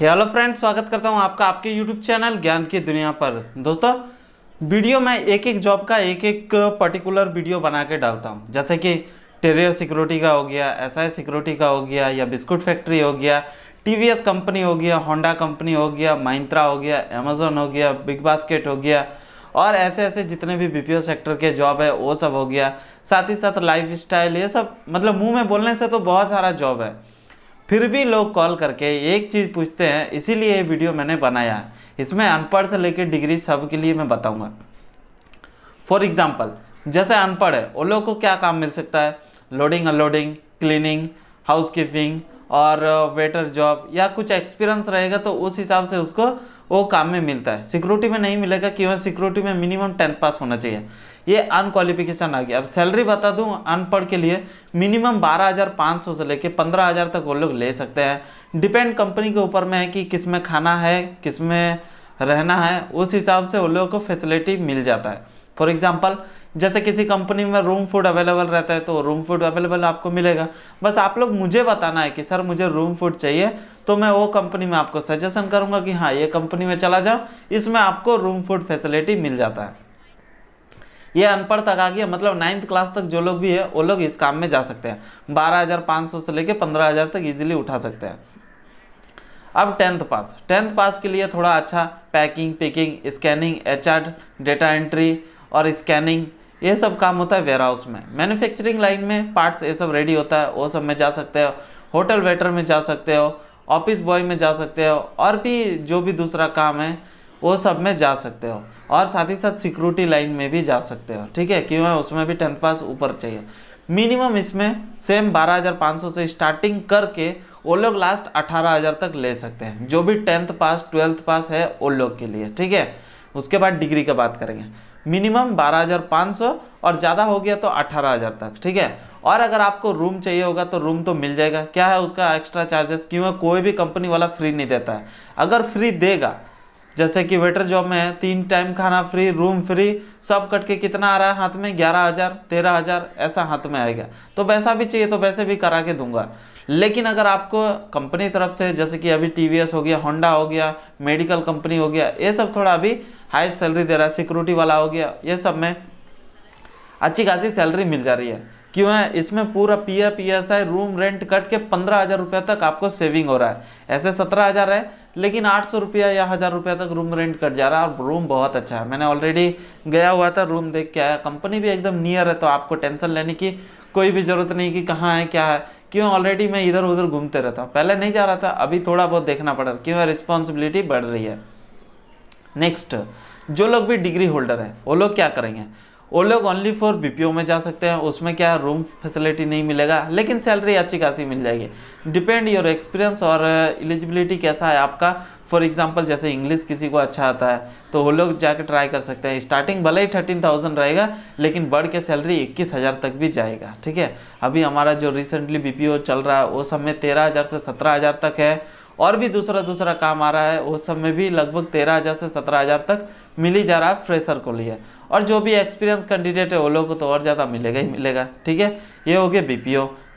hello friends स्वागत करता हूं आपका आपके यूट्यूब चैनल ज्ञान की दुनिया पर दोस्तों वीडियो मैं एक एक जॉब का एक एक पर्टिकुलर वीडियो बना के डालता हूं जैसे कि टेरियर सिक्योरिटी का हो गया एस आई सिक्योरिटी का हो गया या बिस्कुट फैक्ट्री हो गया टी कंपनी हो गया होंडा कंपनी हो गया माइंत्रा हो गया अमेजोन हो गया बिग बास्केट हो गया और ऐसे ऐसे जितने भी बी सेक्टर के जॉब है वो सब हो गया साथ ही साथ लाइफ स्टाइल ये सब मतलब मुँह में बोलने से तो बहुत सारा जॉब है फिर भी लोग कॉल करके एक चीज़ पूछते हैं इसीलिए ये वीडियो मैंने बनाया है इसमें अनपढ़ से लेकर डिग्री सब के लिए मैं बताऊँगा फॉर एग्ज़ाम्पल जैसे अनपढ़ है उन लोग को क्या काम मिल सकता है loading unloading cleaning housekeeping और वेटर uh, जॉब या कुछ एक्सपीरियंस रहेगा तो उस हिसाब से उसको वो काम में मिलता है सिक्योरिटी में नहीं मिलेगा क्यों सिक्योरिटी में मिनिमम टेंथ पास होना चाहिए ये अनक्वालिफिकेशन आ गया अब सैलरी बता दूं अनपढ़ के लिए मिनिमम 12,500 से लेके 15,000 तक वो लोग ले सकते हैं डिपेंड कंपनी के ऊपर में है कि किस में खाना है किस में रहना है उस हिसाब से उन लोगों को फैसिलिटी मिल जाता है फॉर एग्जाम्पल जैसे किसी कंपनी में रूम फूड अवेलेबल रहता है तो रूम फूड अवेलेबल आपको मिलेगा बस आप लोग मुझे बताना है कि सर मुझे रूम फूड चाहिए तो मैं वो कंपनी में आपको सजेशन करूंगा कि हाँ ये कंपनी में चला जाओ इसमें आपको रूम फूड फैसिलिटी मिल जाता है ये अनपढ़ तक आ गया मतलब नाइन्थ क्लास तक जो लोग भी है वो लोग इस काम में जा सकते हैं बारह हज़ार पाँच सौ से लेकर पंद्रह हज़ार तक इजीली उठा सकते हैं अब टेंथ पास टेंथ पास के लिए थोड़ा अच्छा packing picking scanning H data entry और स्कैनिंग ये सब काम होता है वेयर हाउस में मैन्युफैक्चरिंग लाइन में पार्ट्स ये सब रेडी होता है वो सब में जा सकते हो होटल वेटर में जा सकते हो ऑफिस बॉय में जा सकते हो और भी जो भी दूसरा काम है वो सब में जा सकते हो और साथ ही साथ सिक्योरिटी लाइन में भी जा सकते हो ठीक है क्यों है उसमें भी टेंथ पास ऊपर चाहिए मिनिमम इसमें सेम 12,500 से स्टार्टिंग करके वो लोग लास्ट 18,000 तक ले सकते हैं जो भी टेंथ पास ट्वेल्थ पास है वो लोग के लिए ठीक है उसके बाद डिग्री का बात करेंगे मिनिमम 12,500 और ज़्यादा हो गया तो 18,000 तक ठीक है और अगर आपको रूम चाहिए होगा तो रूम तो मिल जाएगा क्या है उसका एक्स्ट्रा चार्जेस क्यों है कोई भी कंपनी वाला फ्री नहीं देता है अगर फ्री देगा जैसे कि वेटर जॉब में है तीन टाइम खाना फ्री रूम फ्री सब कट के कितना आ रहा है हाथ में ग्यारह हज़ार तेरह हज़ार ऐसा हाथ में आएगा तो वैसा भी चाहिए तो वैसे भी करा के दूंगा लेकिन अगर आपको कंपनी तरफ से जैसे कि अभी टी हो गया होंडा हो गया मेडिकल कंपनी हो गया ये सब थोड़ा अभी हाई सैलरी दे रहा है सिक्योरिटी वाला हो गया ये सब में अच्छी खासी सैलरी मिल जा रही है क्यों है इसमें पूरा P F I room rent cut के पंद्रह हज़ार रुपया तक आपको सेविंग हो रहा है ऐसे सत्रह हज़ार है लेकिन आठ सौ रुपया या हज़ार रुपया तक रूम रेंट कट जा रहा है और रूम बहुत अच्छा है मैंने ऑलरेडी गया हुआ था रूम देख के आया कंपनी भी एकदम नियर है तो आपको टेंशन लेने की कोई भी ज़रूरत नहीं कि कहाँ है क्या है क्यों ऑलरेडी मैं इधर उधर घूमते रहता हूँ पहले नहीं जा रहा था अभी थोड़ा बहुत देखना पड़ रहा क्यों रिस्पॉन्सिबिलिटी बढ़ रही है नेक्स्ट जो लोग भी डिग्री होल्डर हैं वो लोग क्या करेंगे वो लोग ओनली फॉर बीपीओ में जा सकते हैं उसमें क्या रूम फैसिलिटी नहीं मिलेगा लेकिन सैलरी अच्छी खासी मिल जाएगी डिपेंड योर एक्सपीरियंस और एलिजिबिलिटी कैसा है आपका फॉर एग्जाम्पल जैसे इंग्लिश किसी को अच्छा आता है तो वो लोग जाकर ट्राई कर सकते हैं स्टार्टिंग भले ही थर्टीन थाउजेंड रहेगा लेकिन बढ़ के सैलरी इक्कीस हज़ार तक भी जाएगा ठीक है अभी हमारा जो रिसेंटली बी चल रहा है वो सब में तेरह हज़ार से सत्रह हज़ार तक है और भी दूसरा दूसरा काम आ रहा है वो सब में भी लगभग तेरह हज़ार से सत्रह हज़ार तक मिल ही जा रहा है फ्रेशर को लिए और जो भी एक्सपीरियंस कैंडिडेट है वो लोग को तो और ज़्यादा मिलेगा ही मिलेगा ठीक है ये हो गया बी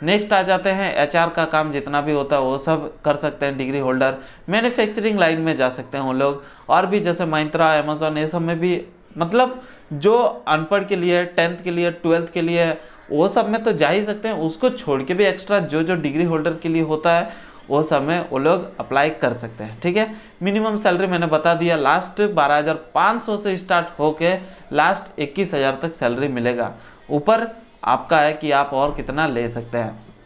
नेक्स्ट आ जाते हैं एचआर का काम जितना भी होता है वो सब कर सकते हैं डिग्री होल्डर मैन्युफैक्चरिंग लाइन में जा सकते हैं वो लोग और भी जैसे माइंत्रा अमेजोन ये सब में भी मतलब जो अनपढ़ के लिए टेंथ के लिए ट्वेल्थ के लिए वो सब में तो जा ही सकते हैं उसको छोड़ के भी एक्स्ट्रा जो जो डिग्री होल्डर के लिए होता है वो सब में वो लोग अप्लाई कर सकते हैं ठीक है मिनिमम सैलरी मैंने बता दिया लास्ट 12,500 से स्टार्ट होके लास्ट 21,000 तक सैलरी मिलेगा ऊपर आपका है कि आप और कितना ले सकते हैं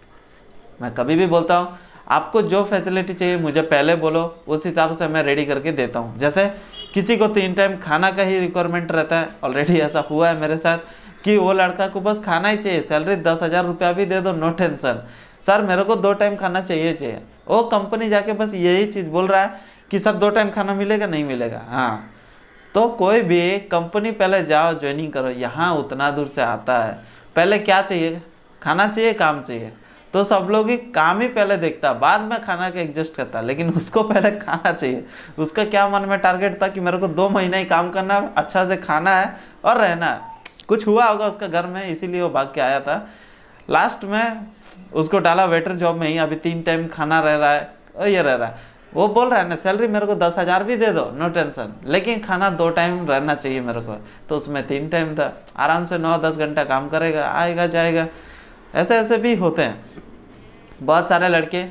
मैं कभी भी बोलता हूँ आपको जो फैसिलिटी चाहिए मुझे पहले बोलो उस हिसाब से मैं रेडी करके देता हूँ जैसे किसी को तीन टाइम खाना का ही रिक्वायरमेंट रहता है ऑलरेडी ऐसा हुआ है मेरे साथ कि वो लड़का को बस खाना ही चाहिए सैलरी दस हज़ार रुपया भी दे दो नो टेंशन सर मेरे को दो टाइम खाना चाहिए चाहिए वो कंपनी जाके बस यही चीज़ बोल रहा है कि सर दो टाइम खाना मिलेगा नहीं मिलेगा हाँ तो कोई भी कंपनी पहले जाओ ज्वाइनिंग करो यहाँ उतना दूर से आता है पहले क्या चाहिए खाना चाहिए काम चाहिए तो सब लोग ही काम ही पहले देखता बाद में खाना के एडजस्ट करता लेकिन उसको पहले खाना चाहिए उसका क्या मन में टारगेट था कि मेरे को दो महीना ही काम करना है अच्छा से खाना है और रहना है कुछ हुआ होगा उसका घर में इसीलिए वो भाग के आया था लास्ट में उसको डाला वेटर जॉब में ही अभी तीन टाइम खाना रह रहा है ये रह रहा है वो बोल रहा है ना सैलरी मेरे को दस हज़ार भी दे दो नो टेंशन लेकिन खाना दो टाइम रहना चाहिए मेरे को तो उसमें तीन टाइम था आराम से नौ दस घंटा काम करेगा आएगा जाएगा ऐसे ऐसे भी होते हैं बहुत सारे लड़के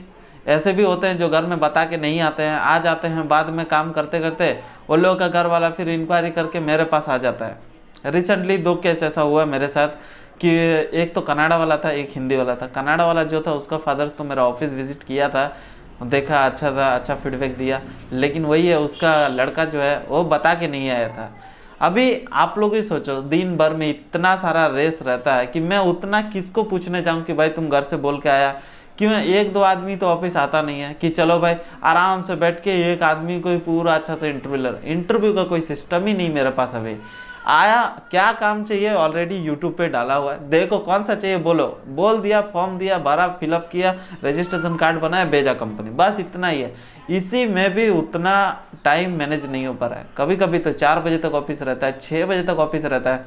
ऐसे भी होते हैं जो घर में बता के नहीं आते हैं आ जाते हैं बाद में काम करते करते वो लोगों का घर वाला फिर इंक्वायरी करके मेरे पास आ जाता है रिसेंटली दो केस ऐसा हुआ है मेरे साथ कि एक तो कनाडा वाला था एक हिंदी वाला था कनाडा वाला जो था उसका फादर्स तो मेरा ऑफिस विजिट किया था देखा अच्छा था अच्छा फीडबैक दिया लेकिन वही है उसका लड़का जो है वो बता के नहीं आया था अभी आप लोग ही सोचो दिन भर में इतना सारा रेस रहता है कि मैं उतना किसको पूछने जाऊँ कि भाई तुम घर से बोल के आया क्यों एक दो आदमी तो ऑफिस आता नहीं है कि चलो भाई आराम से बैठ के एक आदमी को पूरा अच्छा से इंटरव्यू लड़ इंटरव्यू का कोई सिस्टम ही नहीं मेरे पास अभी आया क्या काम चाहिए ऑलरेडी यूट्यूब पे डाला हुआ है देखो कौन सा चाहिए बोलो बोल दिया फॉर्म दिया बारह फिलअप किया रजिस्ट्रेशन कार्ड बनाया भेजा कंपनी बस इतना ही है इसी में भी उतना टाइम मैनेज नहीं हो पा रहा है कभी कभी तो चार बजे तक ऑफिस रहता है छः बजे तक ऑफिस रहता है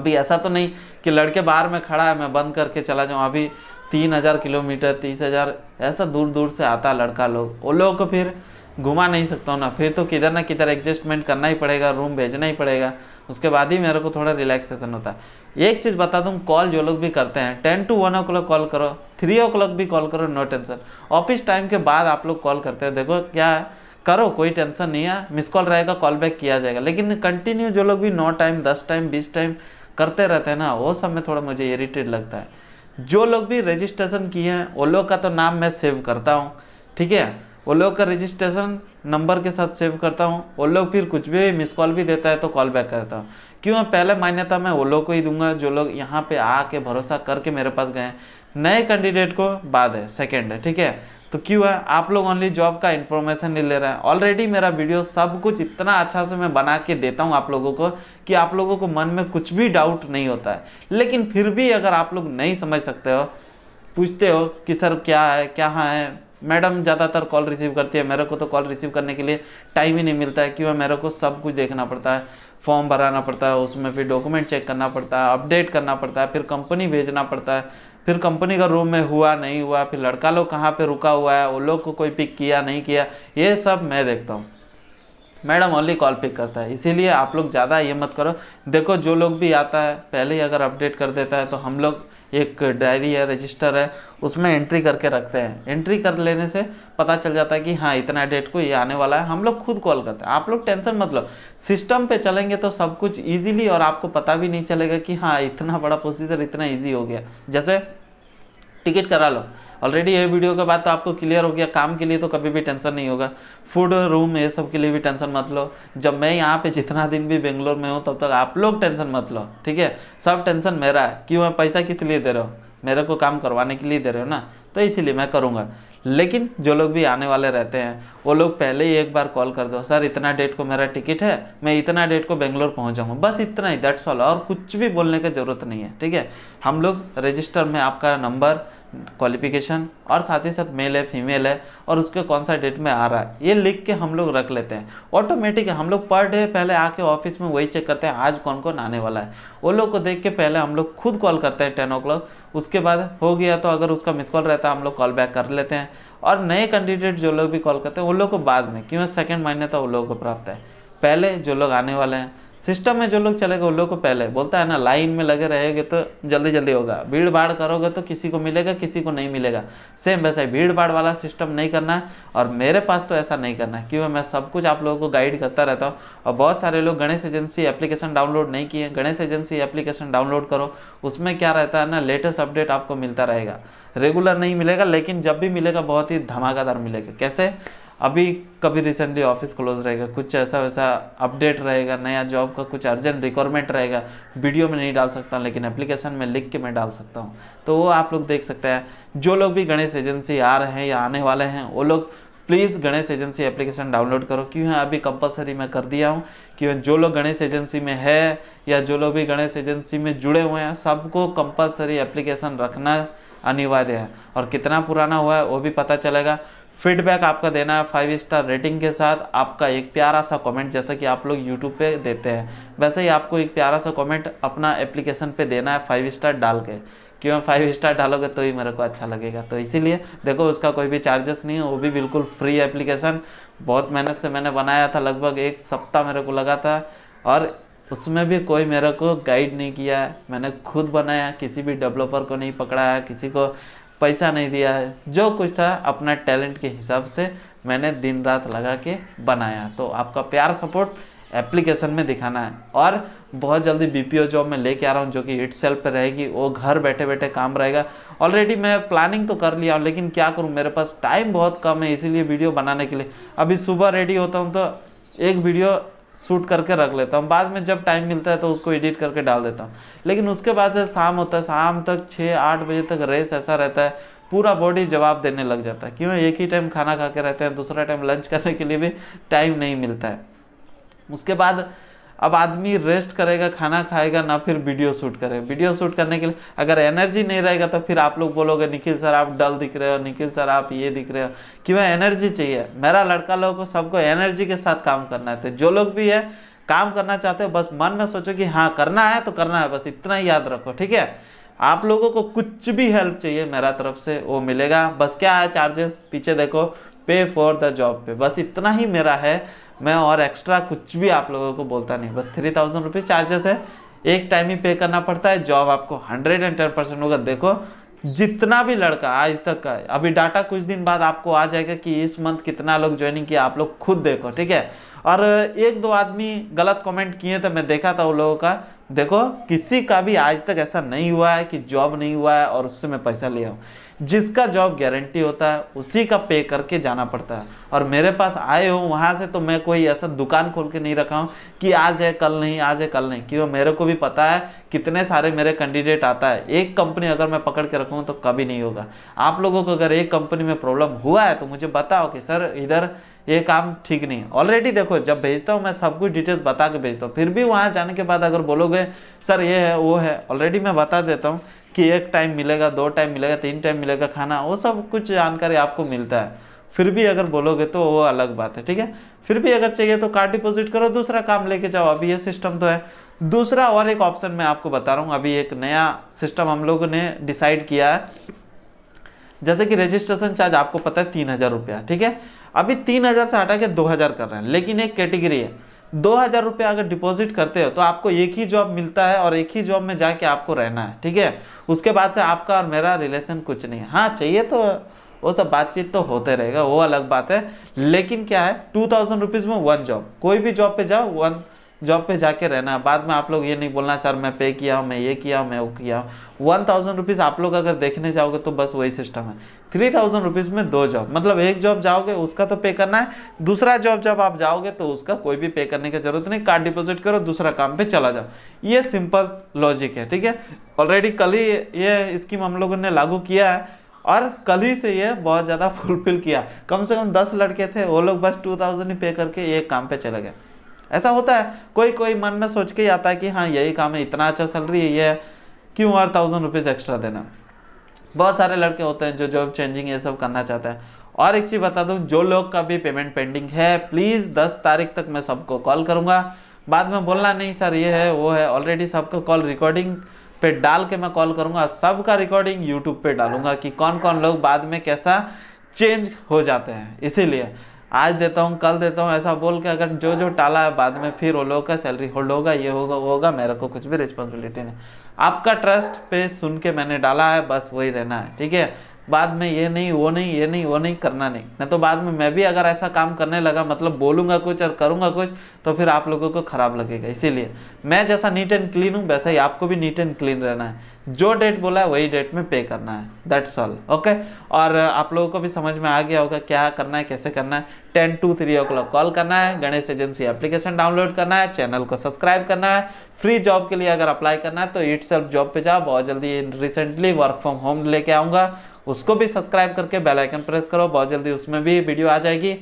अभी ऐसा तो नहीं कि लड़के बाहर में खड़ा है मैं बंद करके चला जाऊँ अभी तीन हज़ार किलोमीटर तीस हज़ार ऐसा दूर दूर से आता लड़का लोग वो लोग को फिर घुमा नहीं सकता हूँ ना फिर तो किधर ना किधर एडजस्टमेंट करना ही पड़ेगा रूम भेजना ही पड़ेगा उसके बाद ही मेरे को थोड़ा रिलैक्सेशन होता है एक चीज़ बता दूँ कॉल जो लोग भी करते हैं ten to one o'clock call करो थ्री ओ क्लॉक भी कॉल करो नो टेंशन ऑफिस टाइम के बाद आप लोग कॉल करते हैं देखो क्या है करो कोई टेंशन नहीं है मिस कॉल रहेगा कॉल बैक किया जाएगा लेकिन कंटिन्यू जो लोग भी नौ टाइम दस टाइम बीस टाइम करते रहते हैं ना वो सब में थोड़ा मुझे इरीटेड लगता है जो लोग भी रजिस्ट्रेशन किए हैं वो लोग का तो नाम मैं सेव करता हूँ ठीक है वो लोग का रजिस्ट्रेशन नंबर के साथ सेव करता हूँ वो लोग फिर कुछ भी मिस कॉल भी देता है तो कॉल बैक करता हूँ क्यों मैं पहले मान्यता मैं वो लोग को ही दूंगा जो लोग यहाँ पे आके भरोसा करके मेरे पास गए नए कैंडिडेट को बाद है सेकेंड है ठीक है तो क्यों है आप लोग ओनली जॉब का इन्फॉर्मेशन नहीं ले रहे हैं ऑलरेडी मेरा वीडियो सब कुछ इतना अच्छा से मैं बना के देता हूँ आप लोगों को कि आप लोगों को मन में कुछ भी डाउट नहीं होता है लेकिन फिर भी अगर आप लोग नहीं समझ सकते हो पूछते हो कि सर क्या है क्या है मैडम ज़्यादातर कॉल रिसीव करती है मेरे को तो कॉल रिसीव करने के लिए टाइम ही नहीं मिलता है क्यों मेरे को सब कुछ देखना पड़ता है फॉर्म भराना पड़ता है उसमें फिर डॉक्यूमेंट चेक करना पड़ता है अपडेट करना पड़ता है फिर कंपनी भेजना पड़ता है फिर कंपनी का रूम में हुआ नहीं हुआ फिर लड़का लोग कहाँ पर रुका हुआ है उन लोग को कोई पिक किया नहीं किया ये सब मैं देखता हूँ मैडम ओनली कॉल पिक करता है इसीलिए आप लोग ज़्यादा ये मत करो देखो जो लोग भी आता है पहले ही अगर अपडेट कर देता है तो हम लोग एक डायरी या रजिस्टर है उसमें एंट्री करके रखते हैं एंट्री कर लेने से पता चल जाता है कि हाँ इतना डेट को ये आने वाला है हम लोग खुद कॉल करते हैं आप लोग टेंशन मत लो सिस्टम पे चलेंगे तो सब कुछ ईजिली और आपको पता भी नहीं चलेगा कि हाँ इतना बड़ा प्रोसीजर इतना ईजी हो गया जैसे टिकट करा लो ऑलरेडी ये वीडियो के बाद तो आपको क्लियर हो गया काम के लिए तो कभी भी टेंशन नहीं होगा फूड रूम ये सब के लिए भी टेंशन मत लो जब मैं यहाँ पे जितना दिन भी बेंगलोर में हूँ तब तक आप लोग टेंशन मत लो ठीक है सब टेंशन मेरा है क्यों मैं पैसा किस लिए दे रहे हो मेरे को काम करवाने के लिए दे रहे हो ना तो इसीलिए मैं करूँगा लेकिन जो लोग भी आने वाले रहते हैं वो लोग पहले ही एक बार कॉल कर दो सर इतना डेट को मेरा टिकट है मैं इतना डेट को बेंगलोर पहुंच जाऊँगा बस इतना ही दैट्स ऑल और कुछ भी बोलने की ज़रूरत नहीं है ठीक है हम लोग रजिस्टर में आपका नंबर क्वालिफिकेशन और साथ ही साथ मेल है फीमेल है और उसके कौन सा डेट में आ रहा है ये लिख के हम लोग रख लेते हैं ऑटोमेटिक हम लोग पर डे पहले आके ऑफिस में वही चेक करते हैं आज कौन कौन आने वाला है वो लोग को देख के पहले हम लोग खुद कॉल करते हैं टेन ओ उसके बाद हो गया तो अगर उसका मिस कॉल रहता है हम लोग कॉल बैक कर लेते हैं और नए कैंडिडेट जो लोग भी कॉल करते हैं उन लोग को बाद में क्यों सेकेंड मान्यता तो उन लोगों को प्राप्त है पहले जो लोग आने वाले हैं सिस्टम में जो लोग गए उन लोग को पहले बोलता है ना लाइन में लगे रहेंगे तो जल्दी जल्दी होगा भीड़ भाड़ करोगे तो किसी को मिलेगा किसी को नहीं मिलेगा सेम वैसे ही भीड़ भाड़ वाला सिस्टम नहीं करना है और मेरे पास तो ऐसा नहीं करना है क्यों मैं सब कुछ आप लोगों को गाइड करता रहता हूँ और बहुत सारे लोग गणेश एजेंसी एप्लीकेशन डाउनलोड नहीं किए गणेश एजेंसी एप्लीकेशन डाउनलोड करो उसमें क्या रहता है ना लेटेस्ट अपडेट आपको मिलता रहेगा रेगुलर नहीं मिलेगा लेकिन जब भी मिलेगा बहुत ही धमाकेदार मिलेगा कैसे अभी कभी रिसेंटली ऑफिस क्लोज रहेगा कुछ ऐसा वैसा अपडेट रहेगा नया जॉब का कुछ अर्जेंट रिक्वायरमेंट रहेगा वीडियो में नहीं डाल सकता लेकिन एप्लीकेशन में लिख के मैं डाल सकता हूँ तो वो आप लोग देख सकते हैं जो लोग भी गणेश एजेंसी आ रहे हैं या आने वाले हैं वो लोग please Ganesh agency application download करो क्यों है अभी कंपलसरी मैं कर दिया हूँ कि जो लोग गणेश एजेंसी में है या जो लोग भी गणेश एजेंसी में जुड़े हुए हैं सबको कंपलसरी एप्लीकेशन रखना अनिवार्य है और कितना पुराना हुआ है वो भी पता चलेगा फीडबैक आपका देना है फाइव स्टार रेटिंग के साथ आपका एक प्यारा सा कमेंट जैसा कि आप लोग यूट्यूब पे देते हैं वैसे ही आपको एक प्यारा सा कमेंट अपना एप्लीकेशन पे देना है फाइव स्टार डाल के क्यों फाइव स्टार डालोगे तो ही मेरे को अच्छा लगेगा तो इसीलिए देखो उसका कोई भी चार्जेस नहीं है वो भी बिल्कुल फ्री एप्लीकेशन बहुत मेहनत से मैंने बनाया था लगभग एक सप्ताह मेरे को लगा था और उसमें भी कोई मेरे को गाइड नहीं किया है मैंने खुद बनाया किसी भी डेवलपर को नहीं पकड़ाया किसी को पैसा नहीं दिया है जो कुछ था अपना टैलेंट के हिसाब से मैंने दिन रात लगा के बनाया तो आपका प्यार सपोर्ट एप्लीकेशन में दिखाना है और बहुत जल्दी बी पी ओ जॉब में लेके आ रहा हूँ जो कि इट सेल्फ पर रहेगी वो घर बैठे बैठे काम रहेगा ऑलरेडी मैं प्लानिंग तो कर लिया हूँ लेकिन क्या करूँ मेरे पास टाइम बहुत कम है इसीलिए वीडियो बनाने के लिए अभी सुबह रेडी होता हूँ तो एक वीडियो शूट करके रख लेता हूँ बाद में जब टाइम मिलता है तो उसको एडिट करके डाल देता हूँ लेकिन उसके बाद से शाम होता है शाम तक छः आठ बजे तक रेस ऐसा रहता है पूरा बॉडी जवाब देने लग जाता है क्यों एक ही टाइम खाना खा के रहते हैं दूसरा टाइम लंच करने के लिए भी टाइम नहीं मिलता है उसके बाद अब आदमी रेस्ट करेगा खाना खाएगा ना फिर वीडियो शूट करेगा वीडियो शूट करने के लिए अगर एनर्जी नहीं रहेगा तो फिर आप लोग बोलोगे निखिल सर आप डल दिख रहे हो निखिल सर आप ये दिख रहे हो क्यों एनर्जी चाहिए मेरा लड़का लोगों को सबको एनर्जी के साथ काम करना है तो जो लोग भी है काम करना चाहते हो बस मन में सोचो कि हाँ करना है तो करना है बस इतना ही याद रखो ठीक है आप लोगों को कुछ भी हेल्प चाहिए मेरा तरफ से वो मिलेगा बस क्या है चार्जेस पीछे देखो पे फॉर द जॉब पे बस इतना ही मेरा है मैं और एक्स्ट्रा कुछ भी आप लोगों को बोलता नहीं बस थ्री थाउजेंड रुपीज़ चार्जेस है एक टाइम ही पे करना पड़ता है जॉब आपको हंड्रेड एंड टेन परसेंट होगा देखो जितना भी लड़का आज तक का अभी डाटा कुछ दिन बाद आपको आ जाएगा कि इस मंथ कितना लोग ज्वाइनिंग किया आप लोग खुद देखो ठीक है और एक दो आदमी गलत कमेंट किए थे मैं देखा था उन लोगों का देखो किसी का भी आज तक ऐसा नहीं हुआ है कि जॉब नहीं हुआ है और उससे मैं पैसा ले आऊँ जिसका जॉब गारंटी होता है उसी का पे करके जाना पड़ता है और मेरे पास आए हो वहाँ से तो मैं कोई ऐसा दुकान खोल के नहीं रखा हूँ कि आज है कल नहीं आज है कल नहीं क्यों मेरे को भी पता है कितने सारे मेरे कैंडिडेट आता है एक कंपनी अगर मैं पकड़ के रखूँ तो कभी नहीं होगा आप लोगों को अगर एक कंपनी में प्रॉब्लम हुआ है तो मुझे बताओ कि सर इधर ये काम ठीक नहीं है ऑलरेडी देखो जब भेजता हूँ मैं सब कुछ डिटेल्स बता के भेजता हूँ फिर भी वहाँ जाने के बाद अगर बोलोगे सर ये है वो है ऑलरेडी मैं बता देता हूँ कि एक टाइम मिलेगा दो टाइम मिलेगा तीन टाइम मिलेगा खाना वो सब कुछ जानकारी आपको मिलता है फिर भी अगर बोलोगे तो वो अलग बात है ठीक है फिर भी अगर चाहिए तो कार्ड डिपोजिट करो दूसरा काम लेके जाओ अभी ये सिस्टम तो है दूसरा और एक ऑप्शन मैं आपको बता रहा हूँ अभी एक नया सिस्टम हम लोगों ने डिसाइड किया है जैसे कि रजिस्ट्रेशन चार्ज आपको पता है तीन हज़ार रुपया ठीक है अभी तीन हज़ार से हटा के दो हज़ार कर रहे हैं लेकिन एक कैटेगरी है दो हज़ार रुपये अगर डिपॉजिट करते हो तो आपको एक ही जॉब मिलता है और एक ही जॉब में जाके आपको रहना है ठीक है उसके बाद से आपका और मेरा रिलेशन कुछ नहीं है हाँ चाहिए तो वो सब बातचीत तो होते रहेगा वो अलग बात है लेकिन क्या है टू थाउजेंड रुपीज़ में वन जॉब कोई भी जॉब पर जाओ वन जॉब पे जाके रहना है बाद में आप लोग ये नहीं बोलना सर मैं पे किया हूँ मैं ये किया हूँ मैं वो किया वन थाउजेंड रुपीज़ आप लोग अगर देखने जाओगे तो बस वही सिस्टम है थ्री थाउजेंड रुपीज़ में दो जॉब मतलब एक जॉब जाओगे उसका तो पे करना है दूसरा जॉब जब आप जाओगे तो उसका कोई भी पे करने की जरूरत नहीं कार्ड डिपोजिट करो दूसरा काम पे चला जाओ ये सिंपल लॉजिक है ठीक है ऑलरेडी कल ही ये स्कीम हम लोगों ने लागू किया है और कल ही से ये बहुत ज़्यादा फुलफिल किया कम से कम दस लड़के थे वो लोग बस टू थाउजेंड ही पे करके एक काम पे चले गए ऐसा होता है कोई कोई मन में सोच के आता है कि हाँ यही काम है इतना अच्छा सैलरी है ये क्यों और थाउजेंड रुपीज़ एक्स्ट्रा देना बहुत सारे लड़के होते हैं जो जॉब चेंजिंग ये सब करना चाहते हैं और एक चीज़ बता दूं जो लोग का भी पेमेंट पेंडिंग है प्लीज़ दस तारीख तक मैं सबको कॉल करूँगा बाद में बोलना नहीं सर ये है वो है ऑलरेडी सबका कॉल रिकॉर्डिंग पे डाल के मैं कॉल करूँगा सबका रिकॉर्डिंग यूट्यूब पे डालूंगा कि कौन कौन लोग बाद में कैसा चेंज हो जाते हैं इसीलिए आज देता हूँ कल देता हूँ ऐसा बोल के अगर जो जो टाला है बाद में फिर वो लोग का सैलरी होल्ड होगा ये होगा वो होगा मेरे को कुछ भी रिस्पॉन्सिबिलिटी नहीं आपका ट्रस्ट पे सुन के मैंने डाला है बस वही रहना है ठीक है बाद में ये नहीं वो नहीं ये नहीं वो नहीं करना नहीं नहीं तो बाद में मैं भी अगर ऐसा काम करने लगा मतलब बोलूँगा कुछ और करूँगा कुछ तो फिर आप लोगों को ख़राब लगेगा इसीलिए मैं जैसा नीट एंड क्लीन हूँ वैसा ही आपको भी नीट एंड क्लीन रहना है जो डेट बोला है वही डेट में पे करना है दैट्स ऑल ओके और आप लोगों को भी समझ में आ गया होगा क्या करना है कैसे करना है ten to three o'clock call करना है गणेश एजेंसी एप्लीकेशन डाउनलोड करना है चैनल को सब्सक्राइब करना है फ्री जॉब के लिए अगर अप्लाई करना है तो इट जॉब पे जाओ बहुत जल्दी रिसेंटली वर्क फ्रॉम होम लेके आऊँगा उसको भी सब्सक्राइब करके बेल आइकन प्रेस करो बहुत जल्दी उसमें भी वीडियो आ जाएगी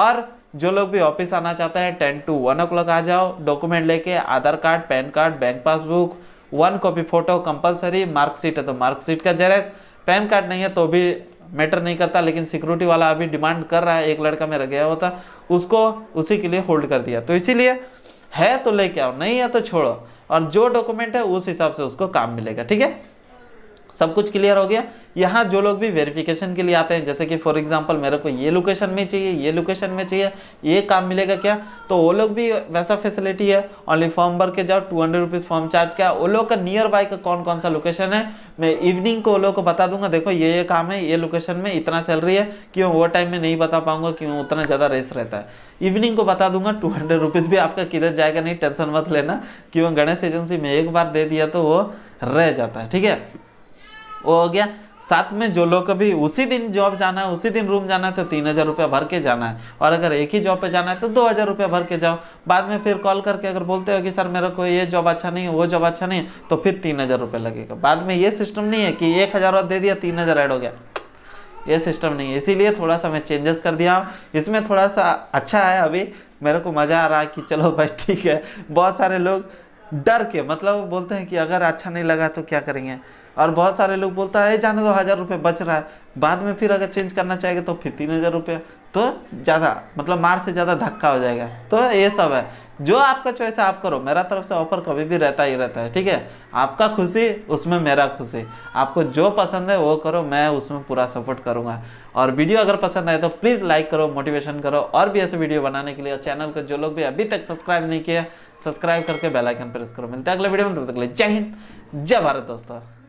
और जो लोग भी ऑफिस आना चाहते हैं टेन टू वन ओ आ जाओ डॉक्यूमेंट लेके Aadhaar card PAN card bank passbook one copy photo compulsory marksheet है तो मार्कशीट का जरा पैन कार्ड नहीं है तो भी मैटर नहीं करता लेकिन सिक्योरिटी वाला अभी डिमांड कर रहा है एक लड़का मेरा गया हुआ था उसको उसी के लिए होल्ड कर दिया तो इसीलिए है तो लेके आओ नहीं है तो छोड़ो और जो डॉक्यूमेंट है उस हिसाब से उसको काम मिलेगा ठीक है सब कुछ क्लियर हो गया यहाँ जो लोग भी वेरिफिकेशन के लिए आते हैं जैसे कि फॉर एग्जांपल मेरे को ये लोकेशन में चाहिए ये लोकेशन में चाहिए ये काम मिलेगा क्या तो वो लोग भी वैसा फैसिलिटी है ओनली फॉर्म भर के जाओ two hundred rupees form charge क्या वो लोग का नियर बाय का कौन कौन सा लोकेशन है मैं इवनिंग को वो लोग को बता दूंगा देखो ये ये काम है ये लोकेशन में इतना सैलरी है क्यों वो टाइम में नहीं बता पाऊंगा क्यों उतना ज़्यादा रेस रहता है इवनिंग को बता दूंगा टू हंड्रेड रुपीज़ भी आपका किधर जाएगा नहीं टेंशन मत लेना क्यों गणेश एजेंसी में एक बार दे दिया तो वो रह जाता है ठीक है वो हो गया साथ में जो लोग कभी उसी दिन जॉब जाना है उसी दिन रूम जाना है तो तीन हज़ार रुपया भर के जाना है और अगर एक ही जॉब पे जाना है तो दो हज़ार रुपया भर के जाओ बाद में फिर कॉल करके अगर बोलते हो कि सर मेरे को ये जॉब अच्छा नहीं है वो जॉब अच्छा नहीं है तो फिर तीन हज़ार रुपया लगेगा बाद में ये सिस्टम नहीं है कि एक हज़ार दे दिया तीन हज़ार ऐड हो गया ये सिस्टम नहीं है इसीलिए थोड़ा सा मैं चेंजेस कर दिया हूँ इसमें थोड़ा सा अच्छा है अभी मेरे को मज़ा आ रहा है कि चलो भाई ठीक है बहुत सारे लोग डर के मतलब बोलते हैं कि अगर अच्छा नहीं लगा तो क्या करेंगे और बहुत सारे लोग बोलता है जाने दो हज़ार रुपये बच रहा है बाद में फिर अगर चेंज करना चाहेगा तो फिर तीन हज़ार रुपये तो ज़्यादा मतलब मार से ज़्यादा धक्का हो जाएगा तो ये सब है जो आपका चॉइस है आप करो मेरा तरफ से ऑफर कभी भी रहता ही रहता है ठीक है आपका खुशी उसमें मेरा खुशी आपको जो पसंद है वो करो मैं उसमें पूरा सपोर्ट करूँगा और वीडियो अगर पसंद आए तो प्लीज़ लाइक करो मोटिवेशन करो और भी ऐसे वीडियो बनाने के लिए चैनल को जो लोग भी अभी तक सब्सक्राइब नहीं किया सब्सक्राइब करके बेलाइकन प्रेस करो मिलते हैं अगले वीडियो में तब तक जय हिंद जय भारत दोस्तों